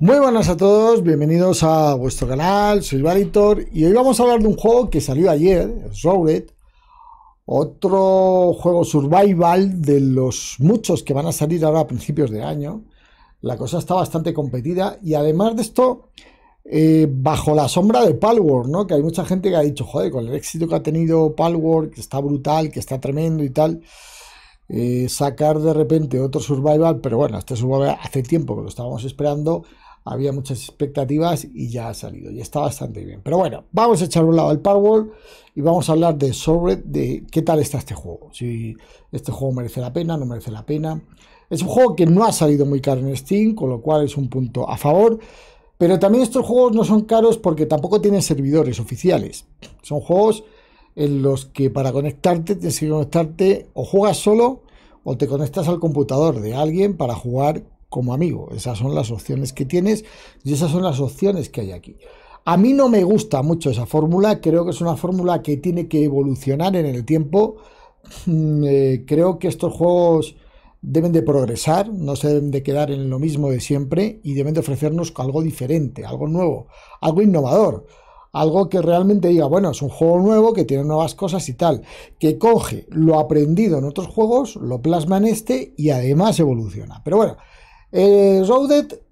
Muy buenas a todos, bienvenidos a vuestro canal, soy Valitor y hoy vamos a hablar de un juego que salió ayer, Rowlet, otro juego survival de los muchos que van a salir ahora a principios de año. La cosa está bastante competida y además de esto, eh, bajo la sombra de Palworld, ¿no? que hay mucha gente que ha dicho, joder, con el éxito que ha tenido Palworld, que está brutal, que está tremendo y tal. Eh, sacar de repente otro survival, pero bueno, este survival hace tiempo que lo estábamos esperando, había muchas expectativas y ya ha salido y está bastante bien. Pero bueno, vamos a echar un lado al Powerwall y vamos a hablar de sobre de qué tal está este juego. Si este juego merece la pena, no merece la pena. Es un juego que no ha salido muy caro en Steam, con lo cual es un punto a favor. Pero también estos juegos no son caros porque tampoco tienen servidores oficiales. Son juegos en los que para conectarte tienes que conectarte o juegas solo o te conectas al computador de alguien para jugar como amigo. Esas son las opciones que tienes y esas son las opciones que hay aquí. A mí no me gusta mucho esa fórmula, creo que es una fórmula que tiene que evolucionar en el tiempo. Mm, eh, creo que estos juegos deben de progresar, no se deben de quedar en lo mismo de siempre y deben de ofrecernos algo diferente, algo nuevo, algo innovador, algo que realmente diga, bueno, es un juego nuevo que tiene nuevas cosas y tal, que coge lo aprendido en otros juegos, lo plasma en este y además evoluciona. Pero bueno, eh,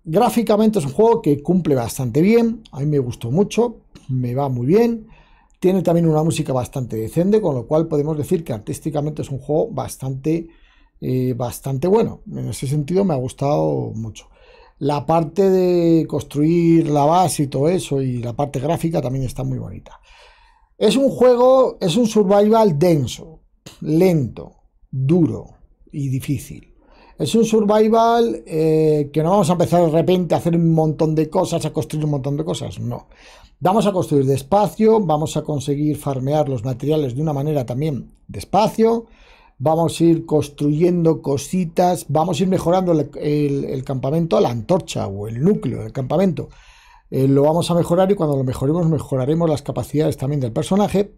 gráficamente es un juego que cumple bastante bien, a mí me gustó mucho, me va muy bien. Tiene también una música bastante decente, con lo cual podemos decir que artísticamente es un juego bastante, eh, bastante bueno. En ese sentido me ha gustado mucho. La parte de construir la base y todo eso y la parte gráfica también está muy bonita. Es un juego, es un survival denso, lento, duro y difícil. Es un survival eh, que no vamos a empezar de repente a hacer un montón de cosas, a construir un montón de cosas, no. Vamos a construir despacio, vamos a conseguir farmear los materiales de una manera también despacio, vamos a ir construyendo cositas, vamos a ir mejorando el, campamento, la antorcha o el núcleo del campamento. Eh, lo vamos a mejorar y cuando lo mejoremos mejoraremos las capacidades también del personaje.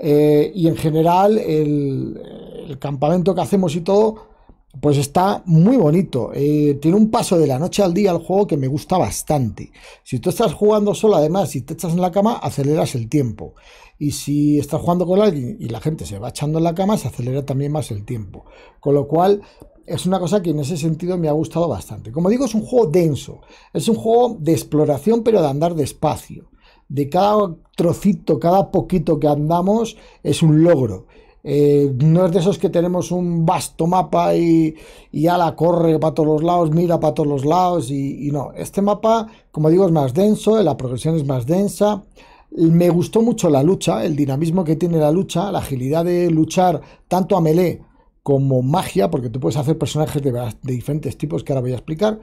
Eh, y en general el campamento que hacemos y todo pues está muy bonito. Eh, tiene un paso de la noche al día al juego que me gusta bastante. Si tú estás jugando solo, además, si te echas en la cama, aceleras el tiempo. Y si estás jugando con alguien y la gente se va echando en la cama, se acelera también más el tiempo. Con lo cual, es una cosa que en ese sentido me ha gustado bastante. Como digo, es un juego denso. Es un juego de exploración, pero de andar despacio. De cada trocito, cada poquito que andamos, es un logro eh, no es de esos que tenemos un vasto mapa y, y ala corre para todos los lados, mira para todos los lados y, no. Este mapa, como digo, es más denso, la progresión es más densa. Me gustó mucho la lucha, el dinamismo que tiene la lucha, la agilidad de luchar tanto a melee como magia, porque tú puedes hacer personajes de, diferentes tipos que ahora voy a explicar.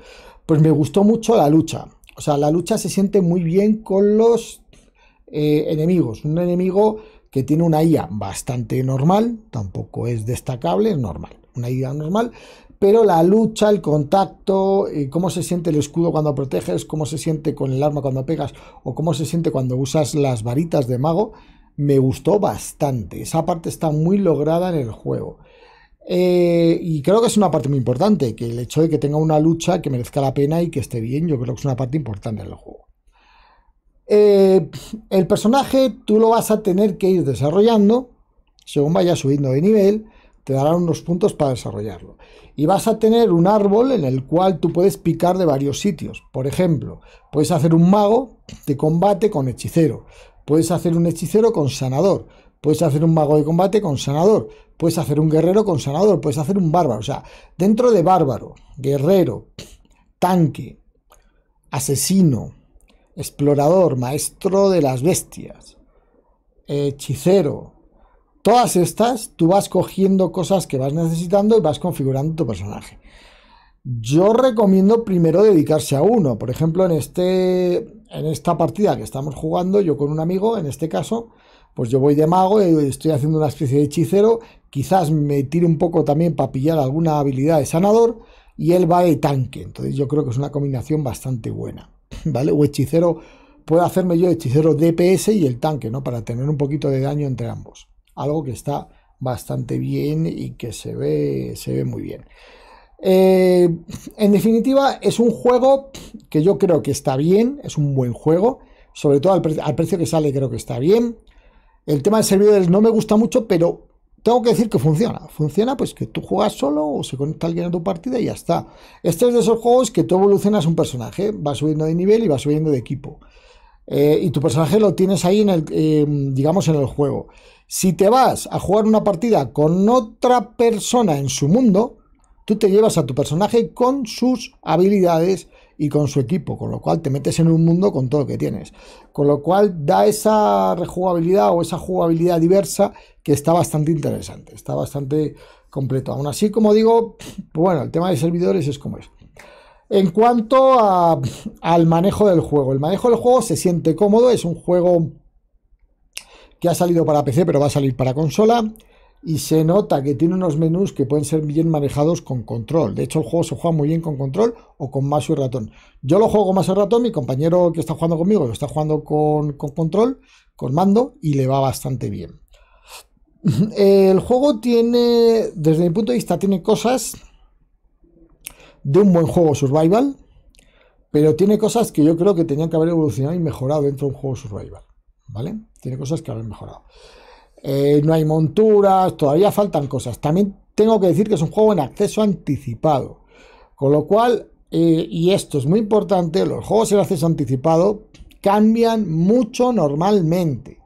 Pues me gustó mucho la lucha. O sea, la lucha se siente muy bien con los eh, enemigos. Un enemigo que tiene una IA bastante normal, tampoco es destacable, es normal, una IA normal, pero la lucha, el contacto, eh, cómo se siente el escudo cuando proteges, cómo se siente con el arma cuando pegas o cómo se siente cuando usas las varitas de mago, me gustó bastante. Esa parte está muy lograda en el juego. Eh, y creo que es una parte muy importante, que el hecho de que tenga una lucha que merezca la pena y que esté bien, yo creo que es una parte importante del juego. Eh, el personaje tú lo vas a tener que ir desarrollando según vaya subiendo de nivel, te darán unos puntos para desarrollarlo. Y vas a tener un árbol en el cual tú puedes picar de varios sitios. Por ejemplo, puedes hacer un mago de combate con hechicero. Puedes hacer un hechicero con sanador. Puedes hacer un mago de combate con sanador. Puedes hacer un guerrero con sanador. Puedes hacer un bárbaro. O sea, dentro de bárbaro, guerrero, tanque, asesino, explorador, maestro de las bestias, hechicero. Todas estas, tú vas cogiendo cosas que vas necesitando y vas configurando tu personaje. Yo recomiendo primero dedicarse a uno. Por ejemplo, en, este, en esta partida que estamos jugando, yo con un amigo, en este caso, pues yo voy de mago, y eh, estoy haciendo una especie de hechicero, quizás me tire un poco también para pillar alguna habilidad de sanador, y él va de tanque. Entonces yo creo que es una combinación bastante buena. ¿vale? O hechicero, puedo hacerme yo hechicero DPS y el tanque, ¿no? Para tener un poquito de daño entre ambos. Algo que está bastante bien y que se ve, se ve muy bien. Eh, en definitiva, es un juego que yo creo que está bien, es un buen juego, sobre todo al, precio que sale creo que está bien. El tema de servidores no me gusta mucho, pero tengo que decir que funciona. Funciona pues que tú juegas solo o se conecta alguien a tu partida y ya está. Este es de esos juegos que tú evolucionas un personaje, va subiendo de nivel y va subiendo de equipo. Eh, y tu personaje lo tienes ahí en el, em, digamos, en el juego. Si te vas a jugar una partida con otra persona en su mundo, tú te llevas a tu personaje con sus habilidades, y con su equipo, con lo cual te metes en un mundo con todo lo que tienes. Con lo cual da esa rejugabilidad o esa jugabilidad diversa que está bastante interesante, está bastante completo. Aún así, como digo, pues bueno, el tema de servidores es como es. En cuanto al manejo del juego, el manejo del juego se siente cómodo, es un juego que ha salido para PC pero va a salir para consola y se nota que tiene unos menús que pueden ser bien manejados con control. De hecho, el juego se juega muy bien con control o con más y ratón. Yo lo juego más y ratón, mi compañero que está jugando conmigo lo está jugando con, con control, con mando, y le va bastante bien. El juego tiene, desde mi punto de vista, tiene cosas de un buen juego survival, pero tiene cosas que yo creo que tenían que haber evolucionado y mejorado dentro de un juego survival. ¿Vale? Tiene cosas que haber mejorado. Eh, no hay monturas, todavía faltan cosas. También tengo que decir que es un juego en acceso anticipado, con lo cual, eh, y esto es muy importante, los juegos en acceso anticipado cambian mucho normalmente.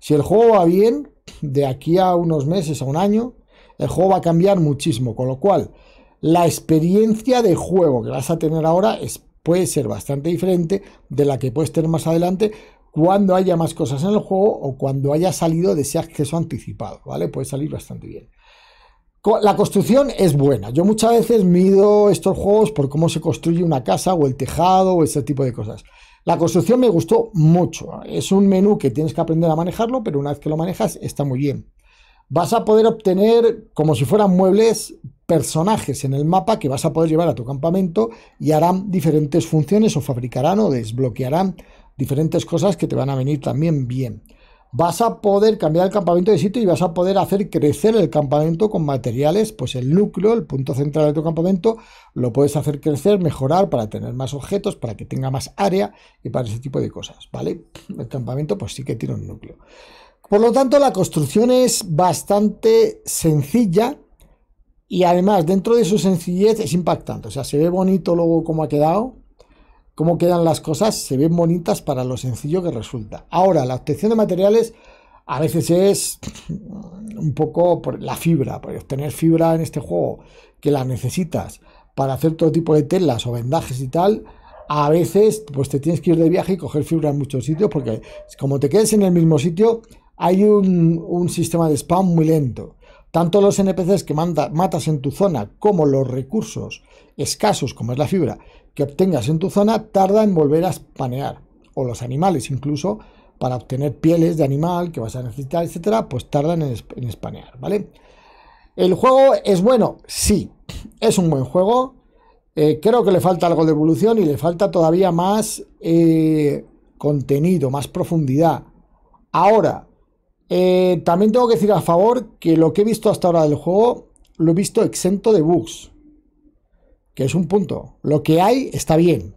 Si el juego va bien, de aquí a unos meses, a un año, el juego va a cambiar muchísimo, con lo cual la experiencia de juego que vas a tener ahora puede ser bastante diferente de la que puedes tener más adelante cuando haya más cosas en el juego o cuando haya salido de ese acceso anticipado, ¿vale? Puede salir bastante bien. La construcción es buena. Yo muchas veces mido estos juegos por cómo se construye una casa o el tejado o ese tipo de cosas. La construcción me gustó mucho. Es un menú que tienes que aprender a manejarlo, pero una vez que lo manejas está muy bien. Vas a poder obtener, como si fueran muebles, personajes en el mapa que vas a poder llevar a tu campamento y harán diferentes funciones o fabricarán o desbloquearán diferentes cosas que te van a venir también bien. Vas a poder cambiar el campamento de sitio y vas a poder hacer crecer el campamento con materiales, pues el núcleo, el punto central de tu campamento, lo puedes hacer crecer, mejorar para tener más objetos, para que tenga más área y para ese tipo de cosas, ¿vale? El campamento pues sí que tiene un núcleo. Por lo tanto, la construcción es bastante sencilla y además dentro de su sencillez es impactante, o sea, se ve bonito luego cómo ha quedado, cómo quedan las cosas, se ven bonitas para lo sencillo que resulta. Ahora, la obtención de materiales a veces es un poco por la fibra, por obtener fibra en este juego, que la necesitas para hacer todo tipo de telas o vendajes y tal. A veces, pues te tienes que ir de viaje y coger fibra en muchos sitios, porque como te quedes en el mismo sitio, hay un, un sistema de spam muy lento. Tanto los NPCs que matas en tu zona como los recursos escasos, como es la fibra, que obtengas en tu zona, tarda en volver a espanear. O los animales incluso, para obtener pieles de animal que vas a necesitar, etcétera, pues tardan en, espanear, ¿vale? ¿El juego es bueno? Sí, es un buen juego. Eh, creo que le falta algo de evolución y le falta todavía más eh, contenido, más profundidad. Ahora, eh, también tengo que decir a favor que lo que he visto hasta ahora del juego lo he visto exento de bugs. Que es un punto. Lo que hay está bien.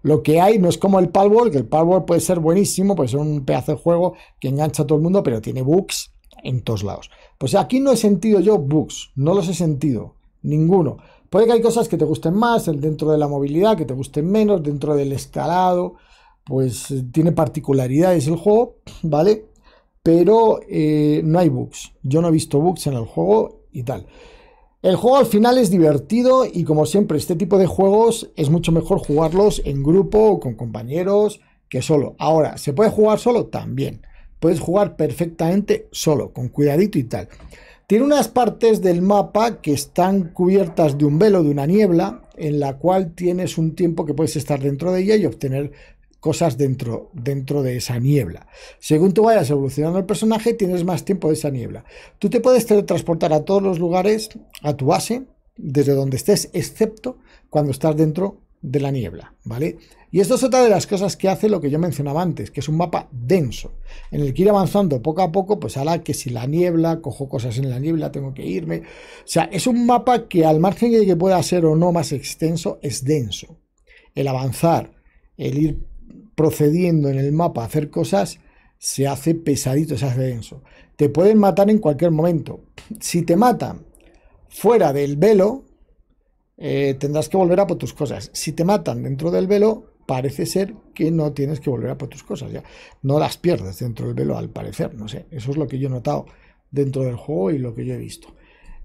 Lo que hay no es como el Palworld, que el Palworld puede ser buenísimo, puede ser un pedazo de juego que engancha a todo el mundo, pero tiene bugs en todos lados. Pues aquí no he sentido yo bugs, no los he sentido, ninguno. Puede que hay cosas que te gusten más, dentro de la movilidad, que te gusten menos, dentro del escalado, pues tiene particularidades el juego, ¿vale? pero eh, no hay bugs. Yo no he visto bugs en el juego y tal. El juego al final es divertido y como siempre, este tipo de juegos es mucho mejor jugarlos en grupo, o con compañeros, que solo. Ahora, ¿se puede jugar solo? También. Puedes jugar perfectamente solo, con cuidadito y tal. Tiene unas partes del mapa que están cubiertas de un velo, de una niebla, en la cual tienes un tiempo que puedes estar dentro de ella y obtener cosas dentro, dentro de esa niebla. Según tú vayas evolucionando el personaje, tienes más tiempo de esa niebla. Tú te puedes teletransportar a todos los lugares, a tu base, desde donde estés, excepto cuando estás dentro de la niebla, ¿vale? Y esto es otra de las cosas que hace lo que yo mencionaba antes, que es un mapa denso, en el que ir avanzando poco a poco, pues hará que si la niebla, cojo cosas en la niebla, tengo que irme. O sea, es un mapa que al margen de que pueda ser o no más extenso, es denso. El avanzar, el ir procediendo en el mapa a hacer cosas, se hace pesadito, se hace denso. Te pueden matar en cualquier momento. Si te matan fuera del velo, eh, tendrás que volver a por tus cosas. Si te matan dentro del velo, parece ser que no tienes que volver a por tus cosas. Ya. No las pierdes dentro del velo, al parecer. No sé. Eso es lo que yo he notado dentro del juego y lo que yo he visto.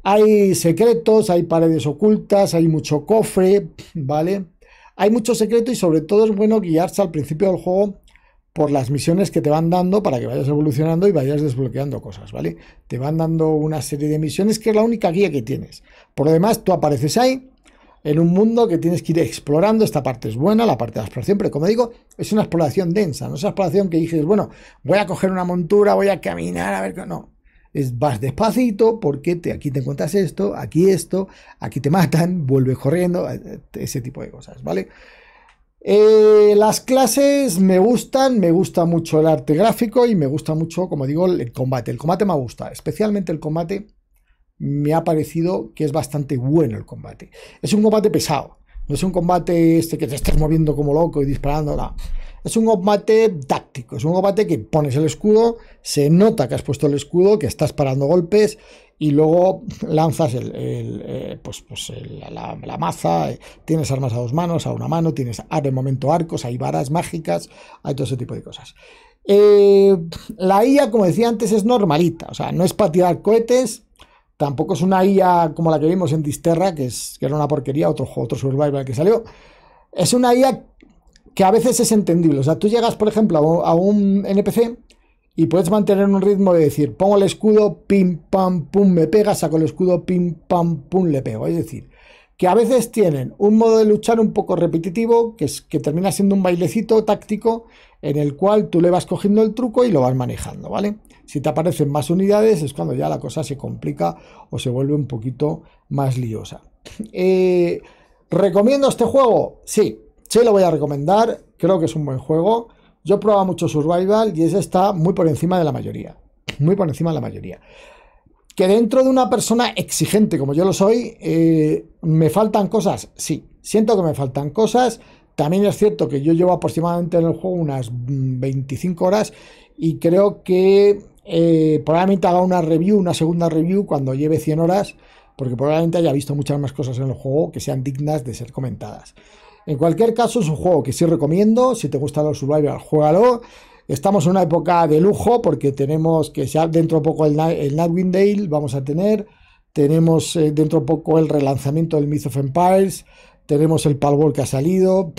Hay secretos, hay paredes ocultas, hay mucho cofre, ¿vale? Hay mucho secreto y sobre todo es bueno guiarse al principio del juego por las misiones que te van dando para que vayas evolucionando y vayas desbloqueando cosas, ¿vale? Te van dando una serie de misiones que es la única guía que tienes. Por lo demás, tú apareces ahí en un mundo que tienes que ir explorando. Esta parte es buena, la parte de la exploración, pero como digo, es una exploración densa, no es una exploración que dices, bueno, voy a coger una montura, voy a caminar, a ver, qué no es, vas despacito porque te, aquí te encuentras esto, aquí esto, aquí te matan, vuelves corriendo, eh, eh, ese tipo de cosas, ¿vale? Eh, las clases me gustan, me gusta mucho el arte gráfico y me gusta mucho, como digo, el combate. El combate me gusta, especialmente el combate me ha parecido que es bastante bueno el combate. Es un combate pesado, no es un combate este que te estás moviendo como loco y disparando, no. Es un combate táctico, es un combate que pones el escudo, se nota que has puesto el escudo, que estás parando golpes y luego lanzas el, eh, pues, pues, la, maza, eh, tienes armas a dos manos, a una mano, tienes de momento arcos, hay varas mágicas, hay todo ese tipo de cosas. Eh, la IA, como decía antes, es normalita, o sea, no es para tirar cohetes, tampoco es una IA como la que vimos en Disterra, que, es, que era una porquería, otro otro survival que salió. Es una IA que a veces es entendible. O sea, tú llegas, por ejemplo, a un NPC y puedes mantener un ritmo de decir, pongo el escudo, pim, pam, pum, me pega, saco el escudo, pim, pam, pum, le pego. Es decir, que a veces tienen un modo de luchar un poco repetitivo, que, es, que termina siendo un bailecito táctico en el cual tú le vas cogiendo el truco y lo vas manejando, ¿vale? Si te aparecen más unidades es cuando ya la cosa se complica o se vuelve un poquito más liosa. Eh, ¿Recomiendo este juego? Sí, Sí, lo voy a recomendar, creo que es un buen juego. Yo he probado mucho Survival y ese está muy por encima de la mayoría. Muy por encima de la mayoría. Que dentro de una persona exigente como yo lo soy, eh, me faltan cosas. Sí, siento que me faltan cosas. También es cierto que yo llevo aproximadamente en el juego unas 25 horas y creo que eh, probablemente haga una review, una segunda review cuando lleve 100 horas, porque probablemente haya visto muchas más cosas en el juego que sean dignas de ser comentadas. En cualquier caso, es un juego que sí recomiendo. Si te gustan los survival, juégalo. Estamos en una época de lujo porque tenemos que ya dentro poco el, el Dale vamos a tener. Tenemos eh, dentro dentro poco el relanzamiento del Myth of Empires. Tenemos el Palworld que ha salido.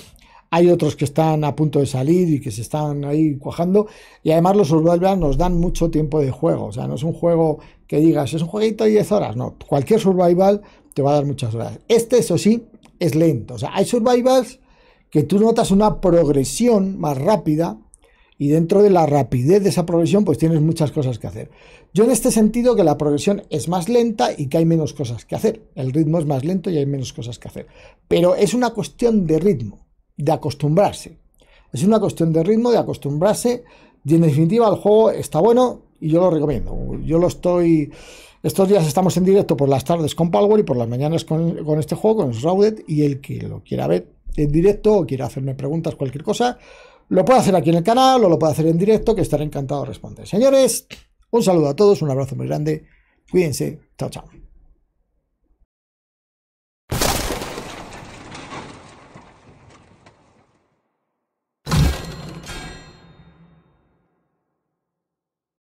Hay otros que están a punto de salir y que se están ahí cuajando. Y además los survival nos dan mucho tiempo de juego. O sea, no es un juego que digas, es un jueguito de 10 horas. No, cualquier survival te va a dar muchas horas. Este, eso sí, es lento. O sea, hay survivals que tú notas una progresión más rápida y dentro de la rapidez de esa progresión pues tienes muchas cosas que hacer. Yo en este sentido que la progresión es más lenta y que hay menos cosas que hacer. El ritmo es más lento y hay menos cosas que hacer. Pero es una cuestión de ritmo, de acostumbrarse. Es una cuestión de ritmo, de acostumbrarse y en definitiva el juego está bueno y yo lo recomiendo. Yo lo estoy... Estos días estamos en directo por las tardes con Power y por las mañanas con, este juego, con Shrouded, y el que lo quiera ver en directo o quiera hacerme preguntas, cualquier cosa, lo puede hacer aquí en el canal o lo puede hacer en directo, que estaré encantado de responder. Señores, un saludo a todos, un abrazo muy grande, cuídense, chao, chao.